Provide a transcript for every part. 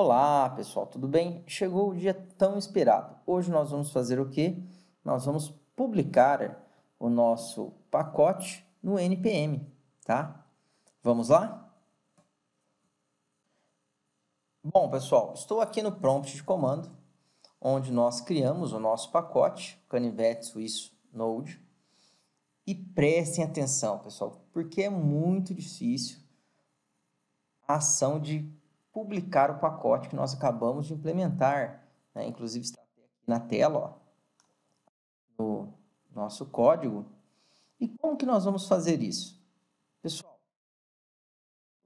Olá pessoal, tudo bem? Chegou o dia tão esperado. Hoje nós vamos fazer o que? Nós vamos publicar o nosso pacote no NPM, tá? Vamos lá? Bom pessoal, estou aqui no prompt de comando, onde nós criamos o nosso pacote, canivete suíço node. E prestem atenção pessoal, porque é muito difícil a ação de publicar o pacote que nós acabamos de implementar. Né? Inclusive está na tela, ó, no nosso código. E como que nós vamos fazer isso? Pessoal,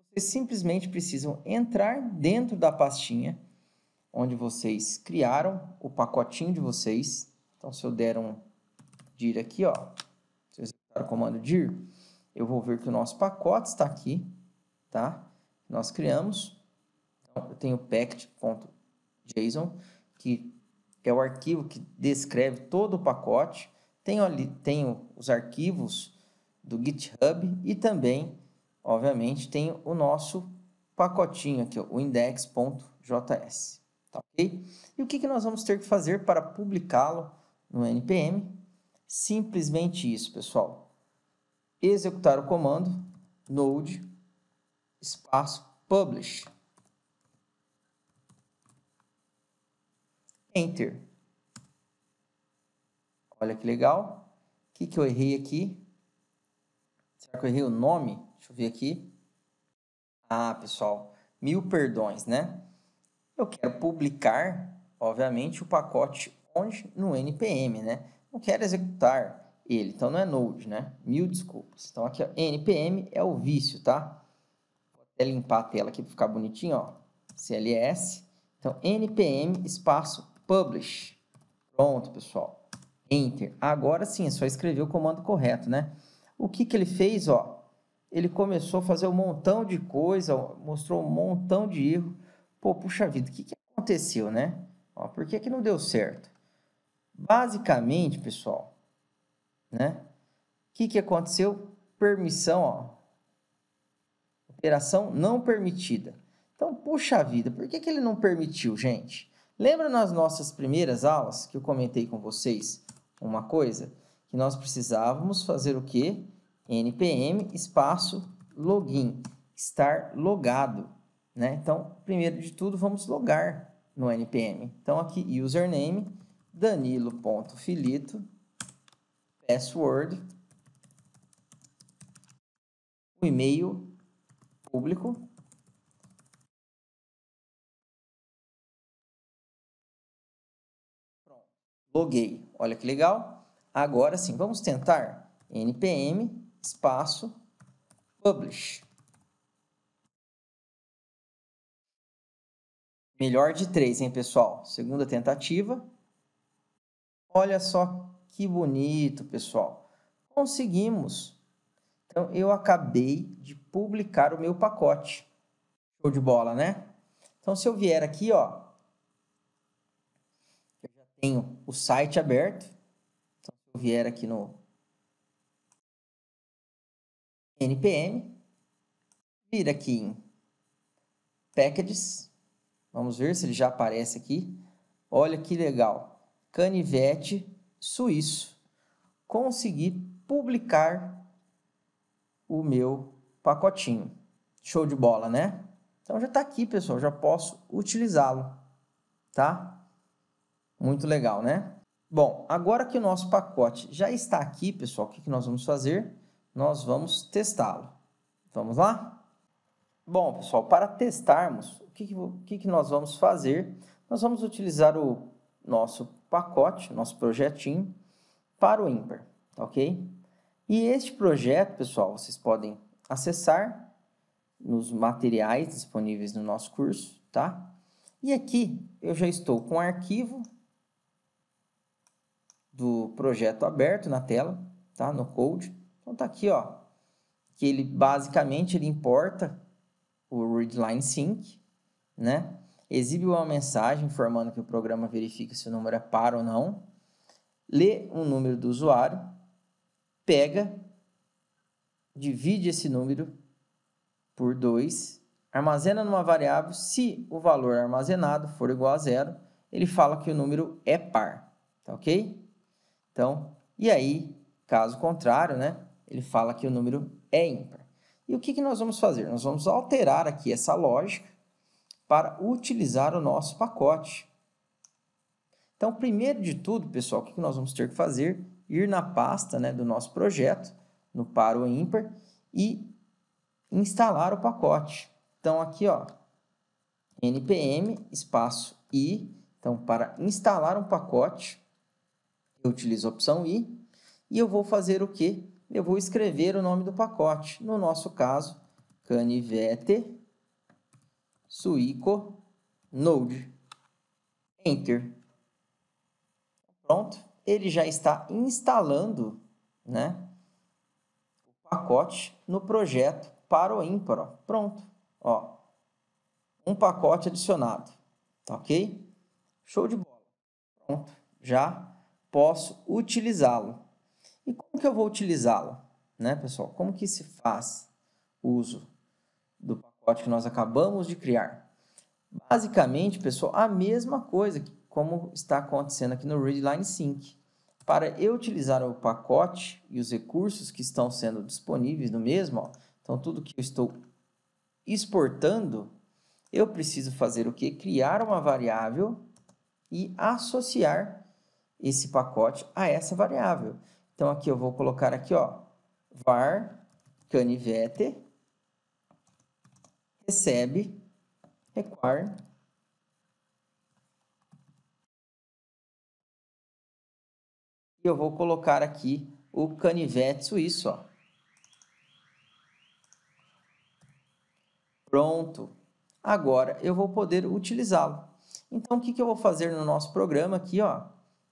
vocês simplesmente precisam entrar dentro da pastinha onde vocês criaram o pacotinho de vocês. Então, se eu der um dir aqui, ó, se eu executar o comando dir, eu vou ver que o nosso pacote está aqui, tá? Nós criamos. Então, eu tenho packed.json, que é o arquivo que descreve todo o pacote. Tenho, ali, tenho os arquivos do GitHub e também, obviamente, tenho o nosso pacotinho aqui, o index.js. Tá ok? E o que, que nós vamos ter que fazer para publicá-lo no NPM? Simplesmente isso, pessoal. Executar o comando node espaço publish. Enter. Olha que legal. O que, que eu errei aqui? Será que eu errei o nome? Deixa eu ver aqui. Ah, pessoal, mil perdões, né? Eu quero publicar, obviamente, o pacote onde? No NPM, né? Não quero executar ele, então não é Node, né? Mil desculpas. Então aqui, ó, NPM é o vício, tá? Vou até limpar a tela aqui para ficar bonitinho, ó. CLS. Então, NPM espaço publish. Pronto, pessoal. Enter. Agora sim, é só escrever o comando correto, né? O que, que ele fez, ó? Ele começou a fazer um montão de coisa, mostrou um montão de erro. Pô, puxa vida, o que, que aconteceu, né? Ó, por que, que não deu certo? Basicamente, pessoal, né? O que, que aconteceu? Permissão, ó. Operação não permitida. Então, puxa vida, por que, que ele não permitiu, gente? Lembra nas nossas primeiras aulas que eu comentei com vocês uma coisa? Que nós precisávamos fazer o quê? npm espaço login, estar logado. Né? Então, primeiro de tudo, vamos logar no npm. Então, aqui, username, danilo.filito, password, o e-mail público, Loguei. Olha que legal. Agora sim, vamos tentar npm espaço publish. Melhor de três, hein, pessoal? Segunda tentativa. Olha só que bonito, pessoal. Conseguimos. Então, eu acabei de publicar o meu pacote. Show de bola, né? Então, se eu vier aqui, ó, tenho o site aberto. Então, se eu vier aqui no npm, vir aqui em packages, vamos ver se ele já aparece aqui. Olha que legal, canivete suíço. Consegui publicar o meu pacotinho. Show de bola, né? Então já está aqui, pessoal, já posso utilizá-lo, tá? Muito legal, né? Bom, agora que o nosso pacote já está aqui, pessoal, o que, nós vamos fazer? Nós vamos testá-lo. Vamos lá? Bom, pessoal, para testarmos, o que, que, que nós vamos fazer? Nós vamos utilizar o nosso pacote, nosso projetinho, para o ímpar, tá ok? E este projeto, pessoal, vocês podem acessar nos materiais disponíveis no nosso curso, tá? E aqui eu já estou com o arquivo do projeto aberto na tela, tá? no code. Então tá aqui, ó, que ele basicamente ele importa o readline sync, né? exibe uma mensagem informando que o programa verifica se o número é par ou não, lê um número do usuário, pega, divide esse número por 2, armazena numa variável, se o valor armazenado for igual a zero, ele fala que o número é par, tá ok? Então, e aí, caso contrário, né, ele fala que o número é ímpar. E o que, que nós vamos fazer? Nós vamos alterar aqui essa lógica para utilizar o nosso pacote. Então, primeiro de tudo, pessoal, o que, que nós vamos ter que fazer? Ir na pasta né, do nosso projeto, no par ou ímpar, e instalar o pacote. Então, aqui, ó, npm, espaço i, então, para instalar um pacote, eu utilizo a opção I, e eu vou fazer o quê? Eu vou escrever o nome do pacote. No nosso caso, canivete suico node. Enter. Pronto. Ele já está instalando né, o pacote no projeto para o impro Pronto. Ó, um pacote adicionado. Tá ok? Show de bola. Pronto. Já posso utilizá-lo. E como que eu vou utilizá-lo? Né, pessoal? Como que se faz uso do pacote que nós acabamos de criar? Basicamente, pessoal, a mesma coisa como está acontecendo aqui no Readline Sync. Para eu utilizar o pacote e os recursos que estão sendo disponíveis no mesmo, ó, então tudo que eu estou exportando, eu preciso fazer o que? Criar uma variável e associar esse pacote a essa variável. Então aqui eu vou colocar aqui, ó, var canivete recebe require e eu vou colocar aqui o canivete suíço, ó. Pronto. Agora eu vou poder utilizá-lo. Então o que, que eu vou fazer no nosso programa aqui, ó?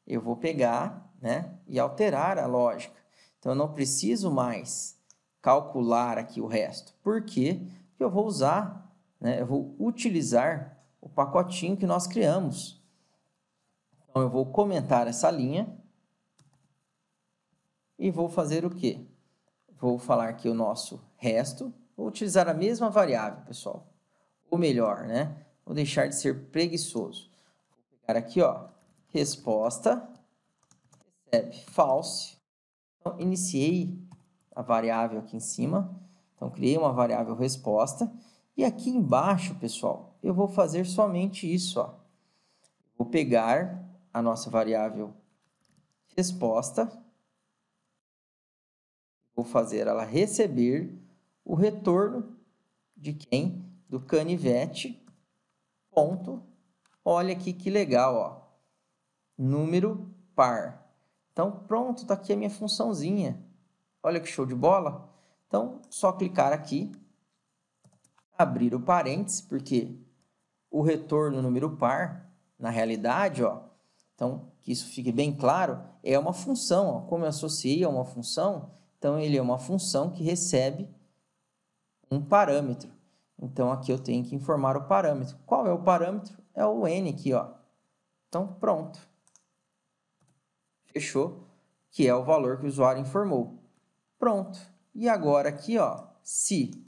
eu vou pegar né, e alterar a lógica. Então, eu não preciso mais calcular aqui o resto. Por quê? Porque eu vou usar, né, eu vou utilizar o pacotinho que nós criamos. Então, eu vou comentar essa linha e vou fazer o quê? Vou falar aqui o nosso resto. Vou utilizar a mesma variável, pessoal. Ou melhor, né? Vou deixar de ser preguiçoso. Vou pegar aqui, ó, resposta recebe false. Então, iniciei a variável aqui em cima. Então, criei uma variável resposta. E aqui embaixo, pessoal, eu vou fazer somente isso. Ó. Vou pegar a nossa variável resposta. Vou fazer ela receber o retorno de quem? Do canivete. Ponto. Olha aqui que legal, ó número par. Então, pronto, está aqui a minha funçãozinha. Olha que show de bola. Então, só clicar aqui, abrir o parênteses, porque o retorno número par, na realidade, ó, então, que isso fique bem claro, é uma função. Ó, como eu associei a uma função, então ele é uma função que recebe um parâmetro. Então, aqui eu tenho que informar o parâmetro. Qual é o parâmetro? É o n aqui, ó. Então, pronto. Fechou? Que é o valor que o usuário informou. Pronto. E agora aqui, ó, se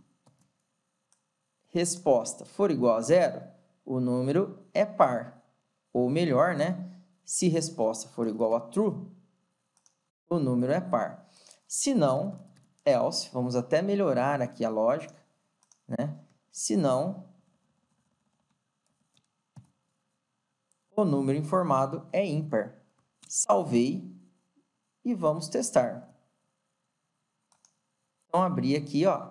resposta for igual a zero, o número é par. Ou melhor, né? Se resposta for igual a true, o número é par. Se não, else. Vamos até melhorar aqui a lógica, né? Se não, o número informado é ímpar salvei e vamos testar. Então, abri aqui ó,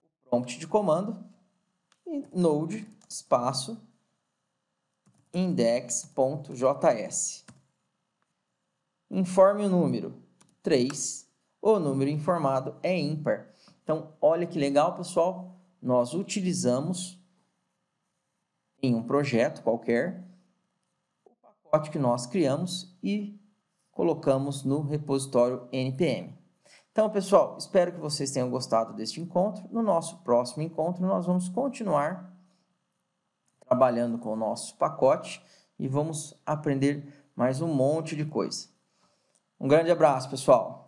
o prompt de comando e node espaço index.js. Informe o número 3. O número informado é ímpar. Então, olha que legal, pessoal. Nós utilizamos em um projeto qualquer pacote que nós criamos e colocamos no repositório npm. Então, pessoal, espero que vocês tenham gostado deste encontro. No nosso próximo encontro, nós vamos continuar trabalhando com o nosso pacote e vamos aprender mais um monte de coisa. Um grande abraço, pessoal!